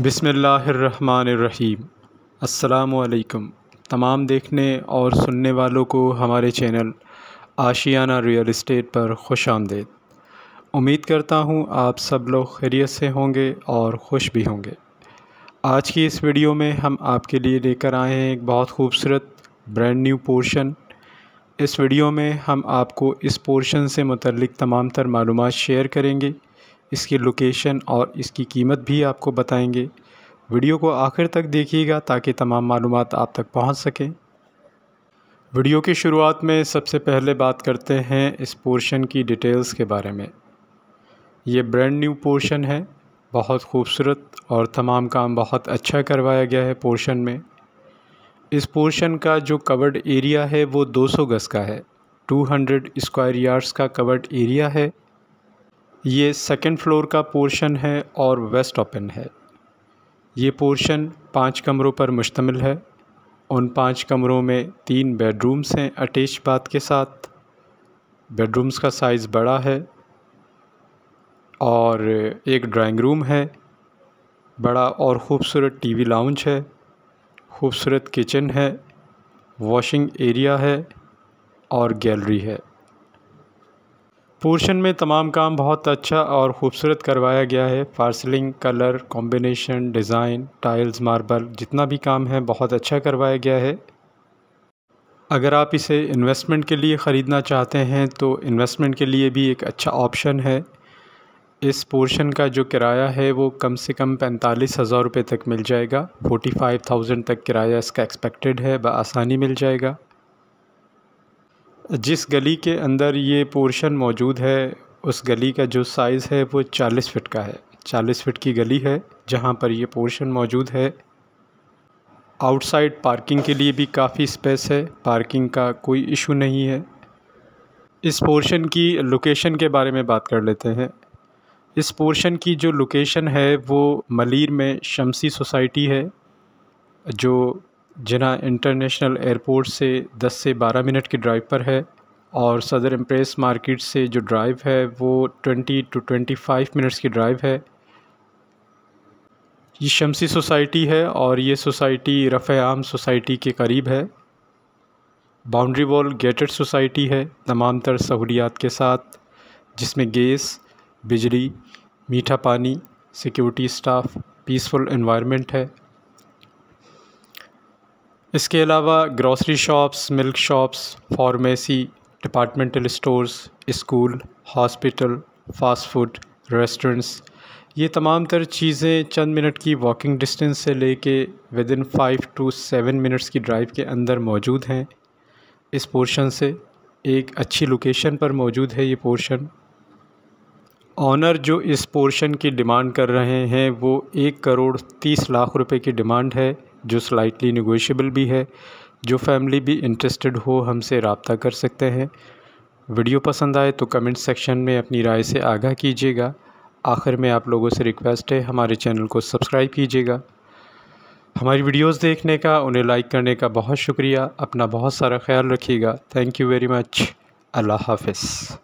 बिसमीम् अल्लाम तमाम देखने और सुनने वालों को हमारे चैनल आशियाना रियल इस्टेट पर खुश आमदेद उम्मीद करता हूँ आप सब लोग खैरियत से होंगे और खुश भी होंगे आज की इस वीडियो में हम आपके लिए लेकर आए हैं एक बहुत खूबसूरत ब्रांड न्यू पोर्शन इस वीडियो में हम आपको इस पोर्शन से मुतलिक तमाम तर मालूम शेयर करेंगे इसकी लोकेशन और इसकी कीमत भी आपको बताएंगे वीडियो को आखिर तक देखिएगा ताकि तमाम मालूम आप तक पहुंच सकें वीडियो की शुरुआत में सबसे पहले बात करते हैं इस पोर्शन की डिटेल्स के बारे में ये ब्रांड न्यू पोर्शन है बहुत खूबसूरत और तमाम काम बहुत अच्छा करवाया गया है पोर्शन में इस पोर्शन का जो कवर्ड एरिया है वो 200 गज़ का है 200 स्क्वायर यार्ड्स का कवर्ड एरिया है ये सेकंड फ्लोर का पोर्शन है और वेस्ट ओपन है ये पोर्शन पांच कमरों पर मुश्तमिल है उन पांच कमरों में तीन बेडरूम्स हैं अटैच बात के साथ बेडरूम्स का साइज़ बड़ा है और एक ड्राइंग रूम है बड़ा और ख़ूबसूरत टीवी लाउंज है खूबसूरत किचन है वॉशिंग एरिया है और गैलरी है पोर्शन में तमाम काम बहुत अच्छा और ख़ूबसूरत करवाया गया है पार्सलिंग colour combination design tiles marble जितना भी काम है बहुत अच्छा करवाया गया है अगर आप इसे इन्वेस्टमेंट के लिए ख़रीदना चाहते हैं तो इन्वेस्टमेंट के लिए भी एक अच्छा ऑप्शन है इस पोर्शन का जो किराया है वो कम से कम पैंतालीस हज़ार रुपये तक मिल जाएगा फोर्टी फाइव थाउजेंड तक किराया इसका एक्सपेक्टेड है बसानी मिल जाएगा जिस गली के अंदर ये पोर्शन मौजूद है उस गली का जो साइज़ है वो चालीस फिट का है चालीस फिट की गली है जहाँ पर ये पोर्शन मौजूद है आउटसाइड पार्किंग के लिए भी काफ़ी स्पेस है पार्किंग का कोई इशू नहीं है इस पोर्शन की लोकेशन के बारे में बात कर लेते हैं इस पोर्शन की जो लोकेशन है वो मलिर में शमसी सोसाइटी है जो जिना इंटरनेशनल एयरपोर्ट से 10 से 12 मिनट की ड्राइव पर है और सदर एम्प्रेस मार्केट से जो ड्राइव है वो 20 टू 25 मिनट्स की ड्राइव है ये शमसी सोसाइटी है और ये सोसाइटी रफ़ आम सोसाइटी के करीब है बाउंड्री वॉल गेटेड सोसाइटी है तमाम तर सहूलियात के साथ जिसमें गैस बिजली मीठा पानी सिक्योरिटी स्टाफ पीसफुल इन्वायरमेंट है इसके अलावा grocery shops milk shops pharmacy departmental stores school hospital fast food restaurants ये तमाम तर चीज़ें चंद मिनट की वॉकिंग डिस्टेंस से लेके within five to seven minutes की ड्राइव के अंदर मौजूद हैं इस पोर्शन से एक अच्छी लोकेशन पर मौजूद है ये पोर्शन ऑनर जो इस पोर्शन की डिमांड कर रहे हैं वो एक करोड़ तीस लाख रुपए की डिमांड है जो स्लाइटली निगोशियबल भी है जो फैमिली भी इंटरेस्टेड हो हमसे रबता कर सकते हैं वीडियो पसंद आए तो कमेंट सेक्शन में अपनी राय से आगाह कीजिएगा आखिर में आप लोगों से रिक्वेस्ट है हमारे चैनल को सब्सक्राइब कीजिएगा हमारी वीडियोस देखने का उन्हें लाइक करने का बहुत शुक्रिया अपना बहुत सारा ख्याल रखिएगा थैंक यू वेरी मच अल्लाह हाफिज़